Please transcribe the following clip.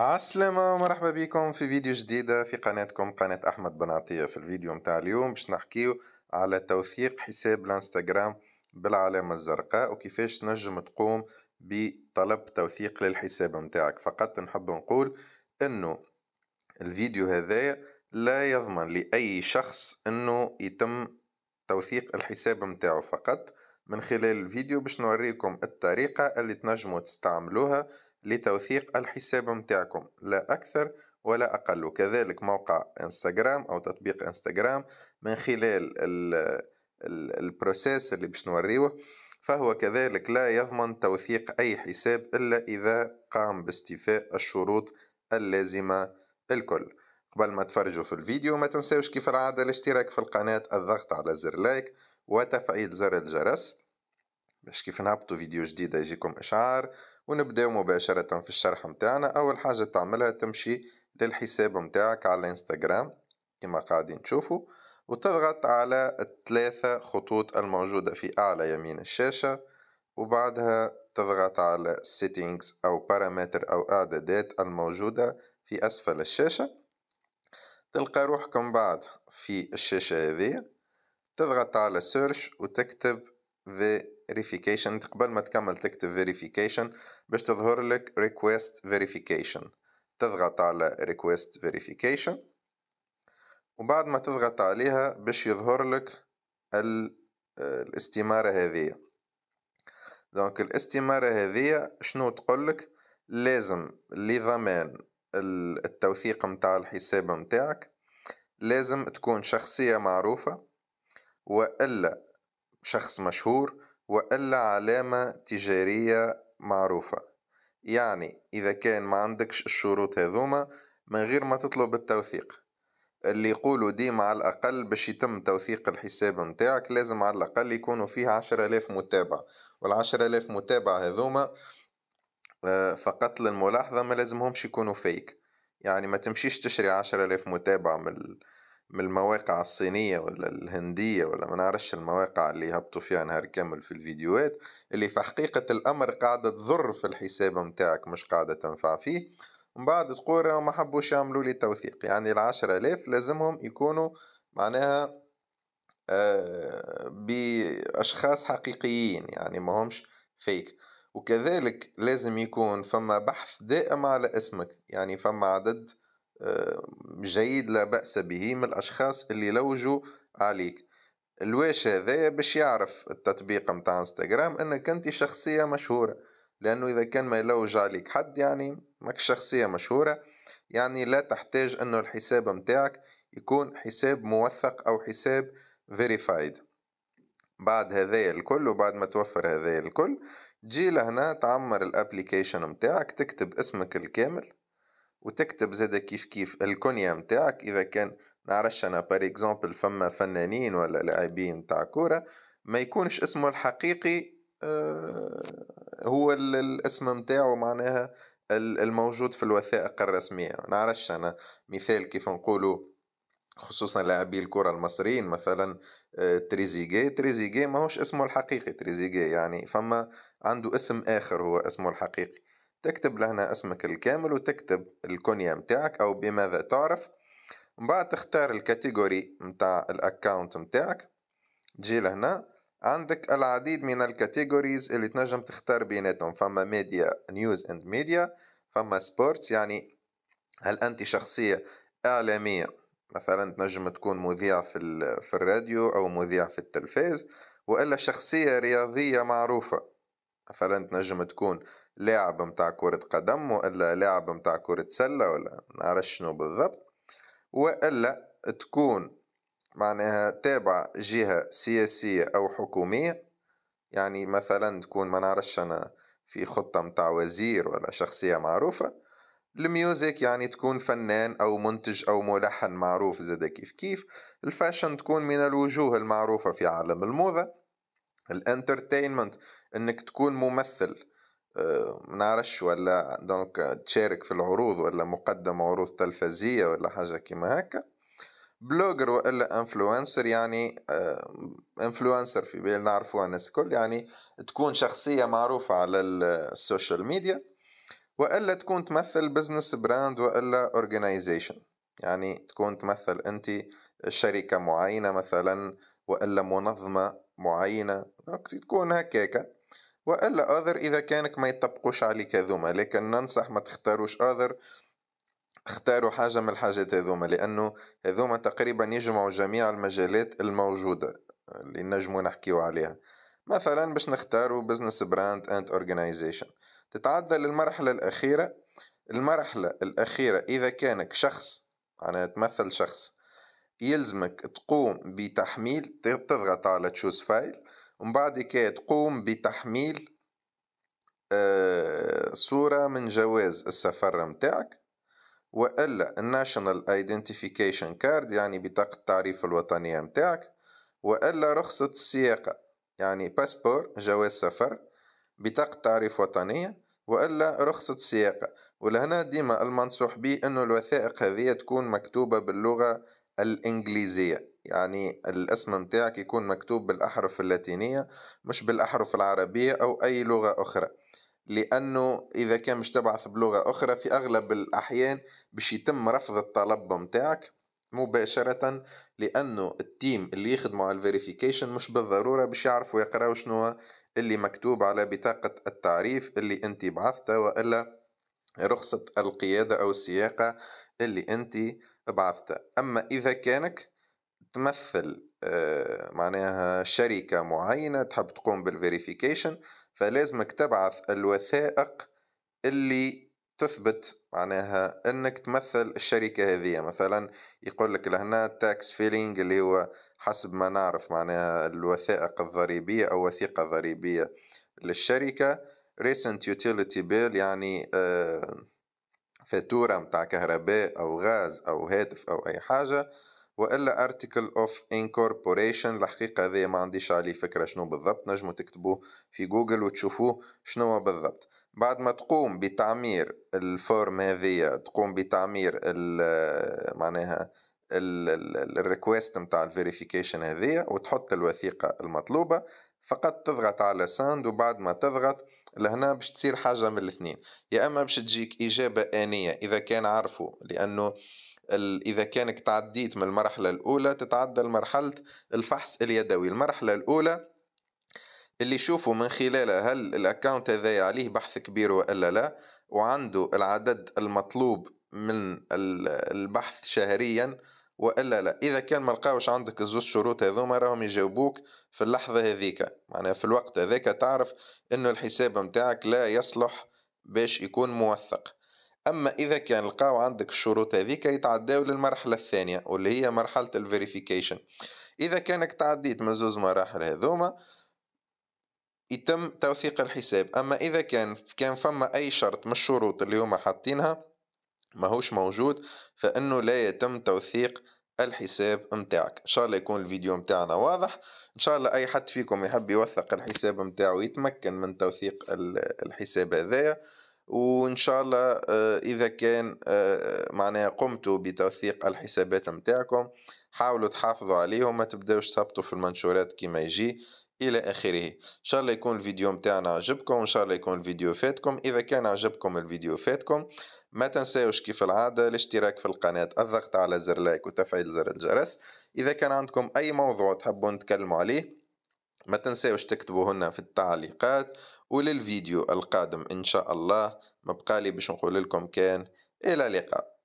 السلام مرحبا بكم في فيديو جديدة في قناتكم قناة أحمد بن عطية في الفيديو متاع اليوم باش نحكيو على توثيق حساب الانستغرام بالعلامة الزرقاء وكيفاش نجم تقوم بطلب توثيق للحساب متاعك فقط نحب نقول انه الفيديو هذايا لا يضمن لأي شخص انه يتم توثيق الحساب متاعه فقط من خلال الفيديو باش نوريكم الطريقة اللي تنجموا تستعملوها لتوثيق الحساب متاعكم لا أكثر ولا أقل وكذلك موقع انستغرام أو تطبيق انستغرام من خلال البروسيس اللي باش نوريوه فهو كذلك لا يضمن توثيق أي حساب إلا إذا قام باستيفاء الشروط اللازمة الكل قبل ما تفرجوا في الفيديو ما تنساوش كيف العادة الاشتراك في القناة الضغط على زر لايك وتفعيل زر الجرس باش كيف نهبطو فيديو جديد يجيكم إشعار ونبداو مباشرة في الشرح متاعنا أول حاجة تعملها تمشي للحساب متاعك على الانستغرام كما قاعدين تشوفوا وتضغط على الثلاثة خطوط الموجودة في أعلى يمين الشاشة وبعدها تضغط على settings أو parameter أو إعدادات الموجودة في أسفل الشاشة تلقى روحكم بعد في الشاشة هذه تضغط على search وتكتب في verification انت قبل ما تكمل تكتب verification باش تظهر لك request verification تضغط على request verification وبعد ما تضغط عليها باش يظهر لك آه، الاستمارة هذه دونك الاستمارة هذه شنو تقول لك لازم لضمان التوثيق متاع الحساب متاعك لازم تكون شخصية معروفة وإلا شخص مشهور وإلا علامة تجارية معروفة يعني إذا كان ما عندكش الشروط هذوما من غير ما تطلب التوثيق اللي يقولوا ديما على الأقل باش يتم توثيق الحساب متاعك لازم على الأقل يكونوا فيه عشرة ألاف متابع والعشرة ألاف متابع هذوما آه، فقط للملاحظة ما لازمهمش يكونوا فيك يعني ما تمشيش تشري عشرة ألاف متابع من من المواقع الصينية ولا الهندية ولا ما نعرفش المواقع اللي يهبطوا فيها نهار كامل في الفيديوهات اللي في حقيقة الأمر قاعدة تضر في الحساب متاعك مش قاعدة تنفع فيه من بعد تقول راهو ما حبوش يعملوا لي توثيق يعني العشرة آلاف لازمهم يكونوا معناها آه، بأشخاص حقيقيين يعني ما همش فيك وكذلك لازم يكون فما بحث دائم على اسمك يعني فما عدد آه، جيد لا بأس به من الأشخاص اللي لوجوا عليك الواش هذايا باش يعرف التطبيق متاع انستغرام انك انت شخصية مشهورة لانه اذا كان ما يلوج عليك حد يعني ماك شخصية مشهورة يعني لا تحتاج انه الحساب متاعك يكون حساب موثق او حساب فيريفايد بعد هذا الكل وبعد ما توفر هذا الكل تجي لهنا تعمر الابليكيشن متاعك تكتب اسمك الكامل وتكتب زادا كيف كيف الكونيا متاعك إذا كان نعرفش أنا بار إكزومبل فما فنانين ولا لاعبين تاع كورة ما يكونش اسمه الحقيقي آه، هو الاسم متاعو معناها الموجود في الوثائق الرسمية نعرفش أنا مثال كيف نقولوا خصوصا لاعبي الكرة المصريين مثلا تريزيجي آه، تريزيجي ماهوش اسمه الحقيقي تريزيجي يعني فما عنده اسم آخر هو اسمه الحقيقي تكتب لهنا اسمك الكامل وتكتب الكنية متاعك أو بماذا تعرف من بعد تختار الكاتيجوري متاع الأكاونت متاعك تجي لهنا عندك العديد من الكاتيجوريز اللي تنجم تختار بيناتهم فما ميديا نيوز اند ميديا فما سبورتس يعني هل أنت شخصية إعلامية مثلا تنجم تكون مذيع في, في الراديو أو مذيع في التلفاز وإلا شخصية رياضية معروفة مثلا تنجم تكون لاعب متاع كرة قدم وإلا لاعب متاع كرة سلة ولا نعرفش شنو بالضبط وإلا تكون معناها تابع جهة سياسية أو حكومية يعني مثلا تكون ما نعرفش أنا في خطة متاع وزير ولا شخصية معروفة الميوزك يعني تكون فنان أو منتج أو ملحن معروف زادا كيف كيف الفاشن تكون من الوجوه المعروفة في عالم الموضة الانترتينمنت انك تكون ممثل آه، منعرفش ولا دونك تشارك في العروض ولا مقدم عروض تلفزية ولا حاجة كيما هكا بلوجر والا انفلونسر يعني آه، انفلونسر في بالي نعرفوها الناس الكل يعني تكون شخصية معروفة على السوشيال ميديا والا تكون تمثل بزنس براند والا اورجانيزيشن يعني تكون تمثل انت شركة معينة مثلا والا منظمة معينة تكون هكاكا والا اذر اذا كانك ما يطبقوش عليك هذوما لكن ننصح ما تختاروش اذر اختاروا حاجة من الحاجات هذوما لأنه هذوما تقريبا يجمعوا جميع المجالات الموجودة اللي نجمو نحكيو عليها مثلا باش نختاروا بزنس براند اند اورجانيزيشن تتعدى للمرحلة الأخيرة المرحلة الأخيرة إذا كانك شخص أنا تمثل شخص يلزمك تقوم بتحميل تضغط على تشوز فايل ومن بعد كده تقوم بتحميل آه، صورة من جواز السفر متاعك وإلا الناشونال ايدنتيفيكيشن كارد يعني بطاقة التعريف الوطنية متاعك وإلا رخصة السياقة يعني باسبور جواز سفر بطاقة تعريف وطنية وإلا رخصة سياقة ولهنا ديما المنصوح به أنه الوثائق هذه تكون مكتوبة باللغة الإنجليزية يعني الاسم متاعك يكون مكتوب بالأحرف اللاتينية مش بالأحرف العربية أو أي لغة أخرى لأنه إذا كان مش تبعث بلغة أخرى في أغلب الأحيان باش يتم رفض الطلب متاعك مباشرة لأنه التيم اللي يخدموا على الفيريفيكيشن مش بالضرورة باش يعرفوا يقراو شنو اللي مكتوب على بطاقة التعريف اللي أنت بعثتها وإلا رخصة القيادة أو السياقة اللي أنت بعثتها أما إذا كانك تمثل آه، معناها شركة معينة تحب تقوم بالفيريفيكيشن فلازمك تبعث الوثائق اللي تثبت معناها انك تمثل الشركة هذه مثلا يقول لك لهنا تاكس فيلينج اللي هو حسب ما نعرف معناها الوثائق الضريبية او وثيقة ضريبية للشركة ريسنت يوتيليتي بيل يعني آه، فاتورة متاع كهرباء او غاز او هاتف او اي حاجة والا ارتكل اوف انكوربوريشن الحقيقه هذه ما عنديش عليه فكره شنو بالضبط نجمو تكتبوه في جوجل وتشوفوه شنو بالضبط بعد ما تقوم بتعمير الفورم هذه تقوم بتعمير ال آه، معناها الريكوست نتاع الفيريفيكيشن هذه وتحط الوثيقه المطلوبه فقط تضغط على ساند وبعد ما تضغط لهنا باش تصير حاجه من الاثنين يا اما باش تجيك اجابه انيه اذا كان عارفه لانه إذا كانك تعديت من المرحلة الأولى تتعدى لمرحلة الفحص اليدوي المرحلة الأولى اللي يشوفوا من خلالها هل الأكاونت هذايا عليه بحث كبير وإلا لا وعنده العدد المطلوب من البحث شهريا والا لا اذا كان ما لقاوش عندك الزوز شروط هذوما راهم يجاوبوك في اللحظه هذيك معناها في الوقت هذاك تعرف انه الحساب متاعك لا يصلح باش يكون موثق اما اذا كان لقاو عندك الشروط هذيك يتعداو للمرحله الثانيه واللي هي مرحله الفيريفيكيشن اذا كانك تعديت من زوز مراحل هذوما يتم توثيق الحساب اما اذا كان كان فما اي شرط من الشروط اللي هما حاطينها ماهوش موجود فانه لا يتم توثيق الحساب متاعك ان شاء الله يكون الفيديو متاعنا واضح ان شاء الله اي حد فيكم يحب يوثق الحساب متاعو يتمكن من توثيق الحساب هذايا وان شاء الله آه، اذا كان آه، آه، معناها قمتوا بتوثيق الحسابات متاعكم حاولوا تحافظوا عليهم ما تبداوش تهبطوا في المنشورات كيما يجي الى اخره ان شاء الله يكون الفيديو متاعنا عجبكم ان شاء الله يكون الفيديو فاتكم اذا كان عجبكم الفيديو فاتكم ما تنساوش كيف العادة الاشتراك في القناة الضغط على زر لايك وتفعيل زر الجرس إذا كان عندكم أي موضوع تحبون نتكلموا عليه ما تنساوش لنا في التعليقات وللفيديو القادم إن شاء الله مبقالي باش نقول لكم كان إلى اللقاء